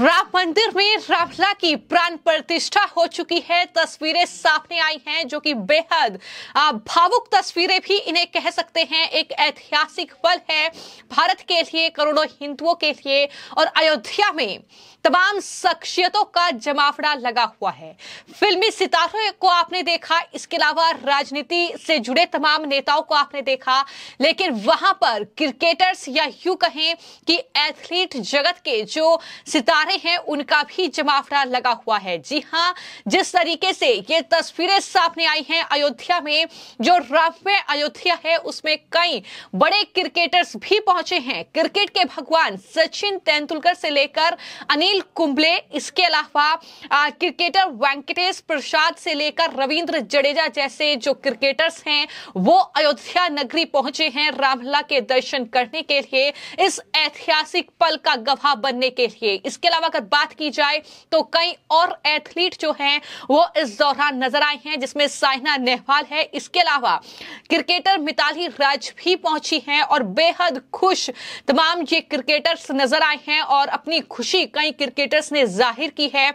राम मंदिर में रामला की प्राण प्रतिष्ठा हो चुकी है तस्वीरें सामने आई हैं जो कि बेहद भावुक तस्वीरें भी इन्हें कह सकते हैं एक ऐतिहासिक पल है भारत के लिए करोड़ों हिंदुओं के लिए और अयोध्या में तमाम शख्सियतों का जमावड़ा लगा हुआ है फिल्मी सितारों को आपने देखा इसके अलावा राजनीति से जुड़े तमाम नेताओं को आपने देखा लेकिन वहां पर क्रिकेटर्स या यू कहें कि एथलीट जगत के जो सितारे हैं उनका भी जमावड़ा लगा हुआ है जी हाँ जिस तरीके से ये तस्वीरें सामने आई हैं अयोध्या में जो रामवे अयोध्या है उसमें कई बड़े क्रिकेटर्स भी पहुंचे हैं क्रिकेट के भगवान सचिन तेंदुलकर से लेकर अनिल कुंबले इसके अलावा क्रिकेटर वेंकटेश प्रसाद से लेकर रविंद्र जडेजा जैसे जो क्रिकेटर्स हैं वो अयोध्या नगरी पहुंचे हैं रामला के दर्शन करने के लिए इस ऐतिहासिक पल का गवाह बनने के लिए चाहिए इसके अलावा अगर बात की जाए तो कई और एथलीट जो हैं वो इस दौरान नजर आए हैं जिसमें साइना नेहवाल है इसके अलावा क्रिकेटर मिताली राज भी पहुंची हैं और बेहद खुश तमाम ये क्रिकेटर्स नजर आए हैं और अपनी खुशी कई क्रिकेटर्स ने जाहिर की है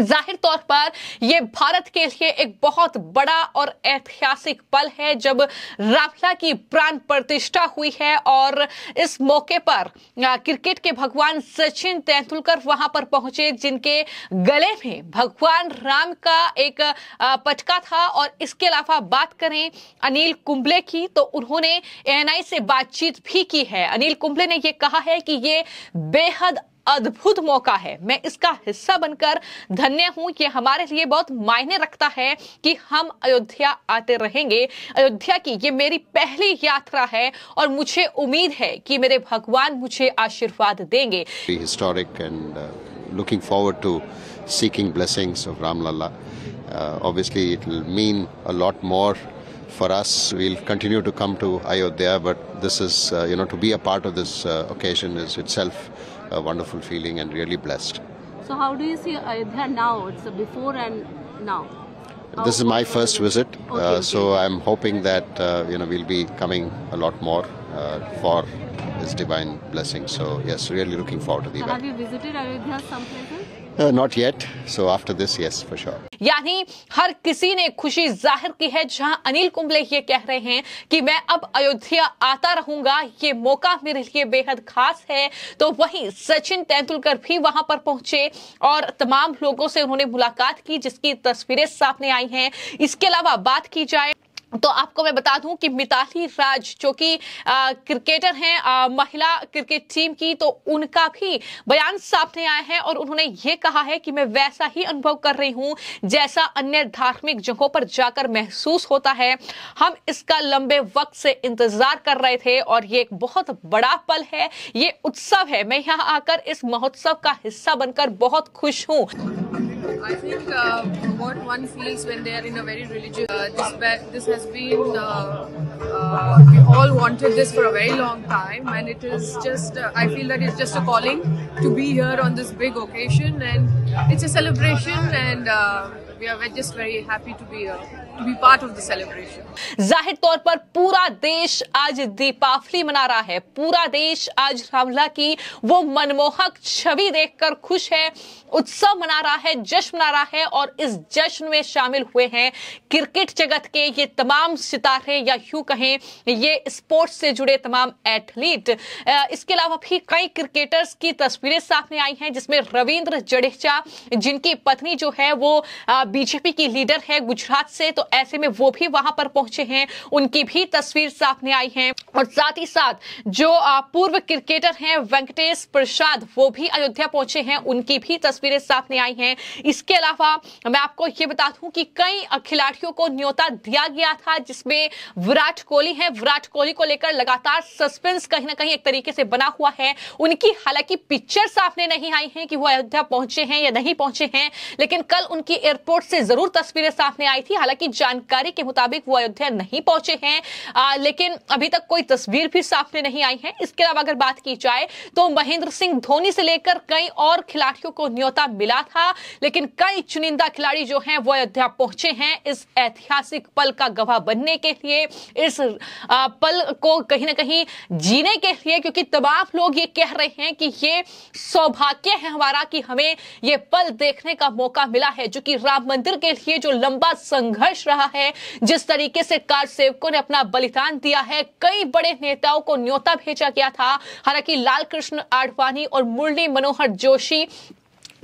जाहिर तौर पर यह भारत के लिए एक बहुत बड़ा और ऐतिहासिक पल है जब राफला की प्राण प्रतिष्ठा हुई है और इस मौके पर क्रिकेट के भगवान सचिन तेंदुलकर वहां पर पहुंचे जिनके गले में भगवान राम का एक पटका था और इसके अलावा बात करें अनिल कुंबले की तो उन्होंने एएनआई से बातचीत भी की है अनिल कुंबले ने यह कहा है कि ये बेहद अद्भुत मौका है मैं इसका हिस्सा बनकर धन्य हूं ये हमारे लिए बहुत मायने रखता है कि हम अयोध्या आते रहेंगे अयोध्या की ये मेरी पहली यात्रा है और मुझे उम्मीद है कि मेरे भगवान मुझे आशीर्वाद देंगे historic and looking forward to seeking blessings of Ramlala obviously it will mean a lot more for us we'll continue to come to Ayodhya a wonderful feeling and really blessed. So how do you see Ayodhya now? It's before and now. How this is my first visit, okay, uh, okay. so I'm hoping that uh, you know we'll be coming a lot more uh, for His divine blessing. So yes, really looking forward to the event. Have you visited Ayodhya some places? Not yet so after this yes for sure यानी हर किसी ने खुशी जाहिर की है जहां अनिल कुंबले ये कह रहे हैं कि मैं अब अयोध्या आता रहूंगा ये मौका मेरे लिए बेहद खास है तो वहीं सचिन तेंदुलकर भी वहां पर पहुंचे और तमाम लोगों से उन्होंने मुलाकात की जिसकी तस्वीरें सामने आई हैं इसके अलावा बात की जाए तो आपको मैं बता दूं कि मिताली राज जो कि क्रिकेटर हैं महिला क्रिकेट टीम की तो उनका भी बयान सामने आया है और उन्होंने ये कहा है कि मैं वैसा ही अनुभव कर रही हूं जैसा अन्य धार्मिक जगहों पर जाकर महसूस होता है हम इसका लंबे वक्त से इंतजार कर रहे थे और ये एक बहुत बड़ा पल है ये उत्सव है मैं यहाँ आकर इस महोत्सव का हिस्सा बनकर बहुत खुश हूँ I think uh, what one feels when they are in a very religious, uh, this, this has been, uh, we uh, all wanted this for a very long time and it is just, uh, I feel that it's just a calling to be here on this big occasion and it's a celebration and uh, we are just very happy to be here. to be part of the celebration. जाहिर तौर पर पूरा देश आज दीपावली मना रहा है पूरा देश आज रामला की वो मनमोहक छवि देखकर खुश है उत्सव मना रहा है जश्न मना रहा है और इस जश्न में शामिल हुए हैं क्रिकेट जगत के ये तमाम सितारे या यूं कहें ये स्पोर्ट्स से जुड़े तमाम एथलीट इसके अलावा भी कई क्रिकेटर्स की तस्वीरें सामने आई हैं जिसमें रविंद्र जडेजा जिनकी पत्नी जो है वो बीजेपी की लीडर है गुजरात से तो ऐसे में वो भी वहां पर पहुंचे हैं उनकी भी तस्वीर सामने आई है और साथ ही साथ जो पूर्व क्रिकेटर हैं वेंकटेश प्रसाद वो भी अयोध्या पहुंचे हैं उनकी भी तस्वीरें सामने आई हैं इसके अलावा मैं आपको ये बता दूं कि कई खिलाड़ियों को न्योता दिया गया था जिसमें विराट कोहली है विराट कोहली को लेकर लगातार सस्पेंस कहीं ना कहीं एक तरीके से बना हुआ है उनकी हालांकि पिक्चर सामने नहीं आई है कि वो अयोध्या पहुंचे हैं या नहीं पहुंचे हैं लेकिन कल उनकी एयरपोर्ट से जरूर तस्वीरें सामने आई थी हालांकि जानकारी के मुताबिक वो अयोध्या नहीं पहुंचे हैं आ, लेकिन अभी तक कोई तस्वीर भी सामने नहीं आई है इसके अलावा अगर बात की जाए तो महेंद्र सिंह धोनी से लेकर कई और खिलाड़ियों को न्योता मिला था लेकिन कई चुनिंदा खिलाड़ी जो है वो अयोध्या पहुंचे हैं इस ऐतिहासिक पल का गवाह बनने के लिए इस पल को कहीं ना कहीं जीने के लिए क्योंकि तमाम लोग ये कह रहे हैं कि ये सौभाग्य है हमारा कि हमें ये पल देखने का मौका मिला है जो कि राम मंदिर के लिए जो लंबा संघर्ष रहा है जिस तरीके से कार सेवकों ने अपना बलिदान दिया है कई बड़े नेताओं को न्योता भेजा गया था हालांकि लाल कृष्ण आडवाणी और मुरली मनोहर जोशी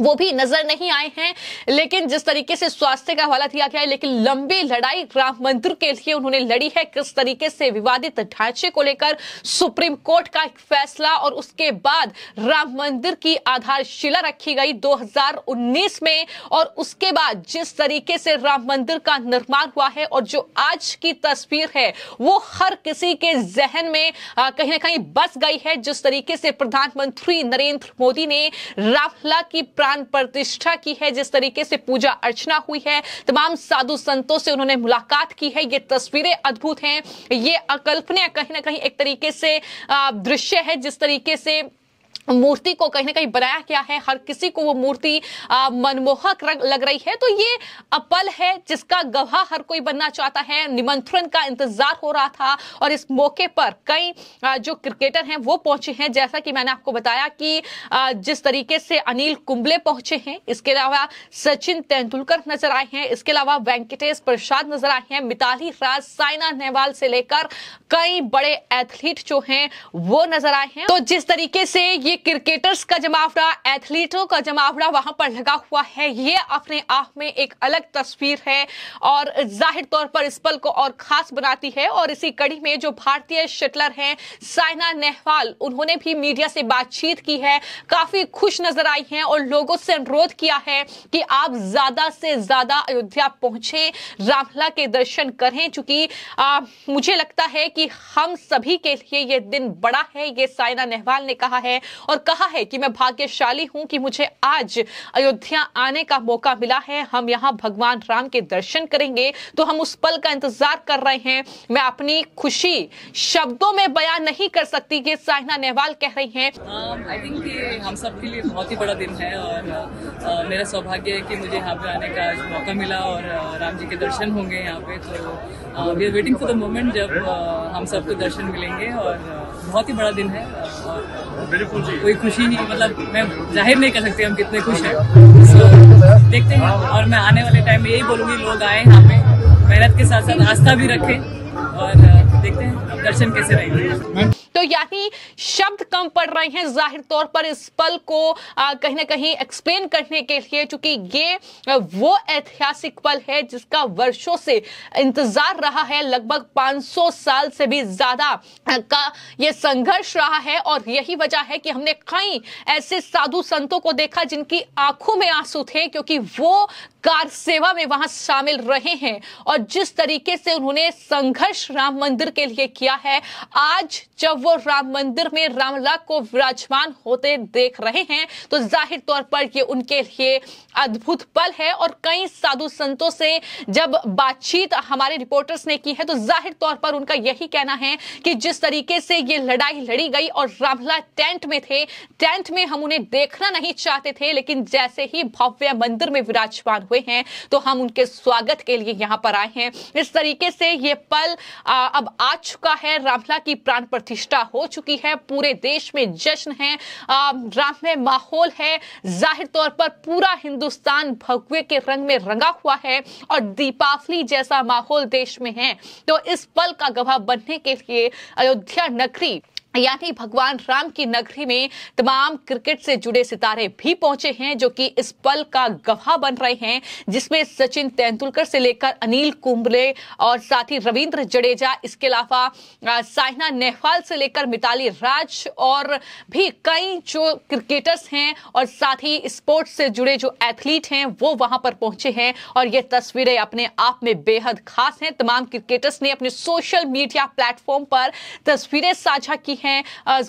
वो भी नजर नहीं आए हैं लेकिन जिस तरीके से स्वास्थ्य का हवाला दिया गया है लेकिन लंबी लड़ाई राम मंदिर के लिए उन्होंने लड़ी है किस तरीके से विवादित ढांचे को लेकर सुप्रीम कोर्ट का एक फैसला और उसके बाद राम मंदिर की आधारशिला रखी गई 2019 में और उसके बाद जिस तरीके से राम मंदिर का निर्माण हुआ है और जो आज की तस्वीर है वो हर किसी के जहन में कहीं ना कहीं बस गई है जिस तरीके से प्रधानमंत्री नरेंद्र मोदी ने रामला की प्राण प्रतिष्ठा की है जिस तरीके से पूजा अर्चना हुई है तमाम साधु संतों से उन्होंने मुलाकात की है ये तस्वीरें अद्भुत हैं ये अकल्पनीय कहीं ना कहीं एक तरीके से दृश्य है जिस तरीके से मूर्ति को कहीं ना कहीं बनाया गया है हर किसी को वो मूर्ति मनमोहक लग रही है तो ये अपल है जिसका गवाह हर कोई बनना चाहता है निमंत्रण का इंतजार हो रहा था और इस मौके पर कई जो क्रिकेटर हैं वो पहुंचे हैं जैसा कि मैंने आपको बताया कि जिस तरीके से अनिल कुंबले पहुंचे हैं इसके अलावा सचिन तेंदुलकर नजर आए हैं इसके अलावा वेंकटेश प्रसाद नजर आए हैं मिताली राज साइना नेहवाल से लेकर कई बड़े एथलीट जो हैं वो नजर आए हैं तो जिस तरीके से ये देखिए क्रिकेटर्स का जमावड़ा एथलीटों का जमावड़ा वहां पर लगा हुआ है ये अपने आप में एक अलग तस्वीर है और जाहिर तौर पर इस पल को और खास बनाती है और इसी कड़ी में जो भारतीय शटलर हैं साइना नेहवाल उन्होंने भी मीडिया से बातचीत की है काफी खुश नजर आई हैं और लोगों से अनुरोध किया है कि आप ज्यादा से ज्यादा अयोध्या पहुंचे रामला के दर्शन करें चूंकि मुझे लगता है कि हम सभी के लिए ये दिन बड़ा है ये साइना नेहवाल ने कहा है और कहा है कि मैं भाग्यशाली हूं कि मुझे आज अयोध्या आने का मौका मिला है हम यहाँ भगवान राम के दर्शन करेंगे तो हम उस पल का इंतजार कर रहे हैं मैं अपनी खुशी शब्दों में बयान नहीं कर सकती ये साइना नेहवाल कह रही है आई थिंक हम सब के लिए बहुत ही बड़ा दिन है और आ, uh, मेरा सौभाग्य है कि मुझे यहाँ पे आने का मौका मिला और uh, राम जी के दर्शन होंगे यहाँ पे तो we are waiting for the moment जब आ, uh, हम सबको दर्शन मिलेंगे और बहुत ही बड़ा दिन है और बिल्कुल कोई खुशी नहीं मतलब मैं जाहिर नहीं कर सकते हम कितने खुश हैं so, देखते हैं और मैं आने वाले टाइम में यही बोलूँगी लोग आए यहाँ पे मेहनत के साथ साथ आस्था भी रखें और देखते हैं अब दर्शन कैसे रहेंगे तो यानी शब्द कम पड़ रहे हैं जाहिर तौर पर इस पल को कहीं ना कहीं एक्सप्लेन करने के लिए चूंकि ये वो ऐतिहासिक पल है जिसका वर्षों से इंतजार रहा है लगभग 500 साल से भी ज्यादा का ये संघर्ष रहा है और यही वजह है कि हमने कई ऐसे साधु संतों को देखा जिनकी आंखों में आंसू थे क्योंकि वो कार सेवा में वहां शामिल रहे हैं और जिस तरीके से उन्होंने संघर्ष राम मंदिर के लिए किया है आज जब वो राम मंदिर में रामला को विराजमान होते देख रहे हैं तो जाहिर तौर पर ये उनके लिए अद्भुत पल है और कई साधु संतों से जब बातचीत हमारे रिपोर्टर्स ने की है तो जाहिर तौर पर उनका यही कहना है कि जिस तरीके से ये लड़ाई लड़ी गई और रामला टेंट में थे टेंट में हम उन्हें देखना नहीं चाहते थे लेकिन जैसे ही भव्य मंदिर में विराजमान हुए हैं तो हम उनके स्वागत के लिए यहां पर आए हैं इस तरीके से ये पल आ, अब आ चुका है रामला की प्राण प्रतिष्ठा प्रतिष्ठा हो चुकी है पूरे देश में जश्न है राममय माहौल है जाहिर तौर पर पूरा हिंदुस्तान भगवे के रंग में रंगा हुआ है और दीपावली जैसा माहौल देश में है तो इस पल का गवाह बनने के लिए अयोध्या नगरी यानी भगवान राम की नगरी में तमाम क्रिकेट से जुड़े सितारे भी पहुंचे हैं जो कि इस पल का गवाह बन रहे हैं जिसमें सचिन तेंदुलकर से लेकर अनिल कुंबले और साथ ही रविंद्र जडेजा इसके अलावा साइना नेहवाल से लेकर मिताली राज और भी कई जो क्रिकेटर्स हैं और साथ ही स्पोर्ट्स से जुड़े जो एथलीट हैं वो वहां पर पहुंचे हैं और ये तस्वीरें अपने आप में बेहद खास हैं तमाम क्रिकेटर्स ने अपने सोशल मीडिया प्लेटफॉर्म पर तस्वीरें साझा की हैं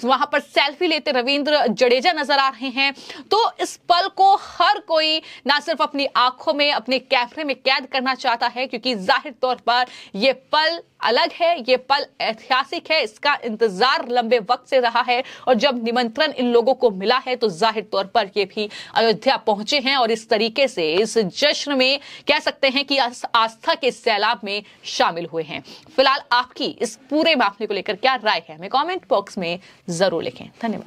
वहां पर सेल्फी लेते रविंद्र जडेजा नजर आ रहे हैं तो इस पल को हर कोई ना सिर्फ अपनी आंखों में अपने कैफरे में कैद करना चाहता है क्योंकि जाहिर तौर पर यह पल अलग है ये पल ऐतिहासिक है इसका इंतजार लंबे वक्त से रहा है और जब निमंत्रण इन लोगों को मिला है तो जाहिर तौर पर ये भी अयोध्या पहुंचे हैं और इस तरीके से इस जश्न में कह सकते हैं कि आस्था के सैलाब में शामिल हुए हैं फिलहाल आपकी इस पूरे मामले को लेकर क्या राय है हमें कॉमेंट बॉक्स में जरूर लिखें धन्यवाद